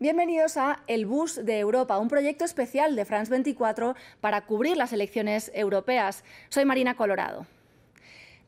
Bienvenidos a El Bus de Europa, un proyecto especial de France 24 para cubrir las elecciones europeas. Soy Marina Colorado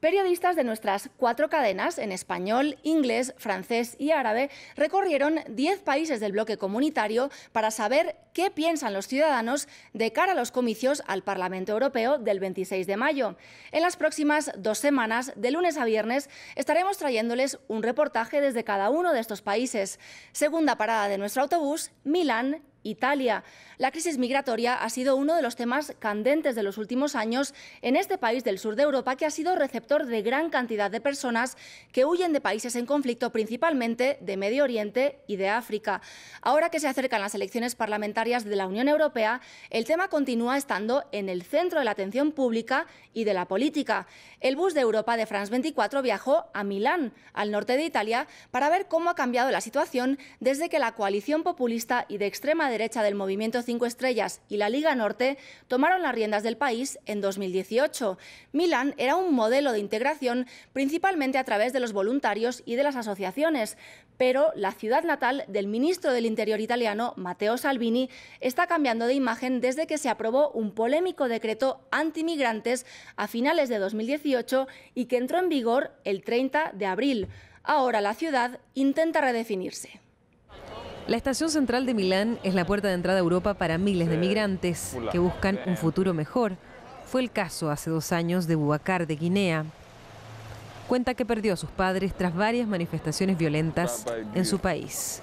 periodistas de nuestras cuatro cadenas en español, inglés, francés y árabe recorrieron 10 países del bloque comunitario para saber qué piensan los ciudadanos de cara a los comicios al Parlamento Europeo del 26 de mayo. En las próximas dos semanas, de lunes a viernes, estaremos trayéndoles un reportaje desde cada uno de estos países. Segunda parada de nuestro autobús, Milán, Italia. La crisis migratoria ha sido uno de los temas candentes de los últimos años en este país del sur de Europa que ha sido receptor de gran cantidad de personas que huyen de países en conflicto principalmente de Medio Oriente y de África. Ahora que se acercan las elecciones parlamentarias de la Unión Europea, el tema continúa estando en el centro de la atención pública y de la política. El bus de Europa de France 24 viajó a Milán, al norte de Italia, para ver cómo ha cambiado la situación desde que la coalición populista y de extrema derecha del Movimiento Cinco Estrellas y la Liga Norte tomaron las riendas del país en 2018. Milán era un modelo de integración principalmente a través de los voluntarios y de las asociaciones, pero la ciudad natal del ministro del Interior italiano, Matteo Salvini, está cambiando de imagen desde que se aprobó un polémico decreto antimigrantes a finales de 2018 y que entró en vigor el 30 de abril. Ahora la ciudad intenta redefinirse. La estación central de Milán es la puerta de entrada a Europa para miles de migrantes que buscan un futuro mejor. Fue el caso hace dos años de Bubacar de Guinea. Cuenta que perdió a sus padres tras varias manifestaciones violentas en su país.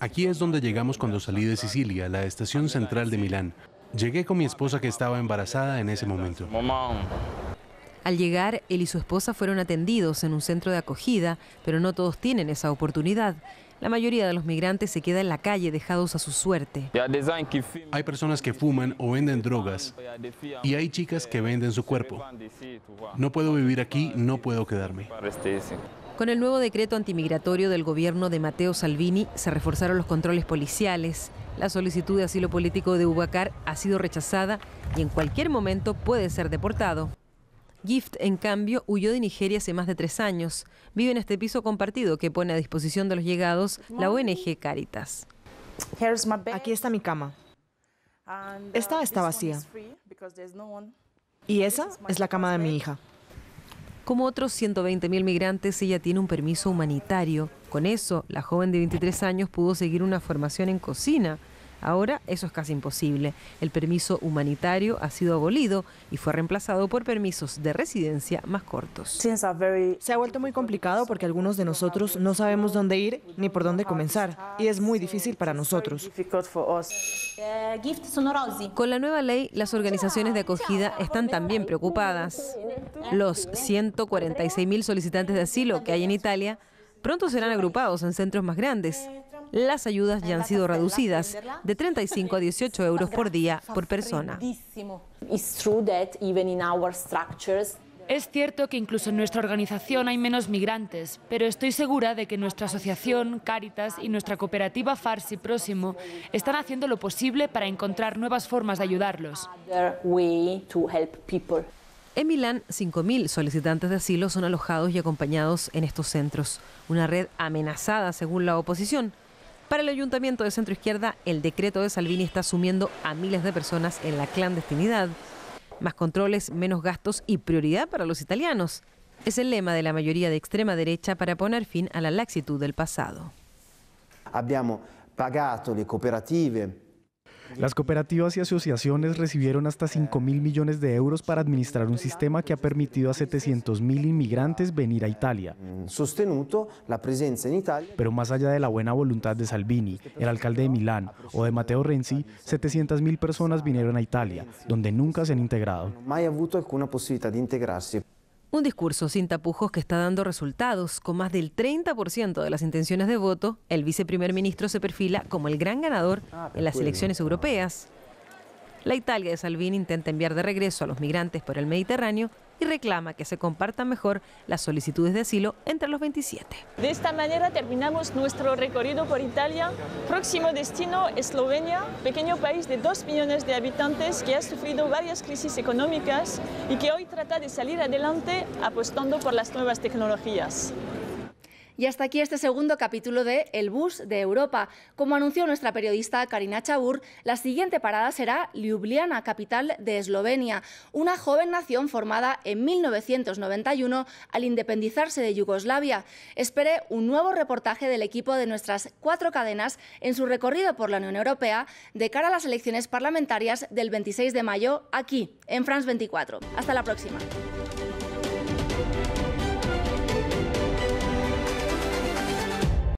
Aquí es donde llegamos cuando salí de Sicilia, la estación central de Milán. Llegué con mi esposa que estaba embarazada en ese momento. Al llegar, él y su esposa fueron atendidos en un centro de acogida, pero no todos tienen esa oportunidad. La mayoría de los migrantes se queda en la calle dejados a su suerte. Hay personas que fuman o venden drogas y hay chicas que venden su cuerpo. No puedo vivir aquí, no puedo quedarme. Con el nuevo decreto antimigratorio del gobierno de Mateo Salvini se reforzaron los controles policiales. La solicitud de asilo político de Ubacar ha sido rechazada y en cualquier momento puede ser deportado. Gift, en cambio, huyó de Nigeria hace más de tres años. Vive en este piso compartido que pone a disposición de los llegados la ONG Caritas. Aquí está mi cama. Uh, Esta está vacía. Y esa es la cama de mi hija. Como otros 120.000 migrantes, ella tiene un permiso humanitario. Con eso, la joven de 23 años pudo seguir una formación en cocina Ahora eso es casi imposible. El permiso humanitario ha sido abolido y fue reemplazado por permisos de residencia más cortos. Se ha vuelto muy complicado porque algunos de nosotros no sabemos dónde ir ni por dónde comenzar y es muy difícil para nosotros. Con la nueva ley, las organizaciones de acogida están también preocupadas. Los 146.000 solicitantes de asilo que hay en Italia pronto serán agrupados en centros más grandes las ayudas ya han sido reducidas de 35 a 18 euros por día por persona. Es cierto que incluso en nuestra organización hay menos migrantes, pero estoy segura de que nuestra asociación, Cáritas y nuestra cooperativa Farsi Próximo están haciendo lo posible para encontrar nuevas formas de ayudarlos. En Milán, 5.000 solicitantes de asilo son alojados y acompañados en estos centros, una red amenazada según la oposición. Para el ayuntamiento de centro izquierda, el decreto de Salvini está sumiendo a miles de personas en la clandestinidad. Más controles, menos gastos y prioridad para los italianos. Es el lema de la mayoría de extrema derecha para poner fin a la laxitud del pasado. pagado las cooperativas. Las cooperativas y asociaciones recibieron hasta 5.000 mil millones de euros para administrar un sistema que ha permitido a 700.000 inmigrantes venir a Italia. Sostenuto la Pero más allá de la buena voluntad de Salvini, el alcalde de Milán o de Matteo Renzi, 700.000 personas vinieron a Italia, donde nunca se han integrado. avuto un discurso sin tapujos que está dando resultados. Con más del 30% de las intenciones de voto, el viceprimer ministro se perfila como el gran ganador ah, en las elecciones europeas. La Italia de Salvini intenta enviar de regreso a los migrantes por el Mediterráneo y reclama que se compartan mejor las solicitudes de asilo entre los 27. De esta manera terminamos nuestro recorrido por Italia. Próximo destino, Eslovenia, pequeño país de 2 millones de habitantes que ha sufrido varias crisis económicas y que hoy trata de salir adelante apostando por las nuevas tecnologías. Y hasta aquí este segundo capítulo de El Bus de Europa. Como anunció nuestra periodista Karina Chabur, la siguiente parada será Ljubljana, capital de Eslovenia, una joven nación formada en 1991 al independizarse de Yugoslavia. Espere un nuevo reportaje del equipo de nuestras cuatro cadenas en su recorrido por la Unión Europea de cara a las elecciones parlamentarias del 26 de mayo aquí, en France 24. Hasta la próxima.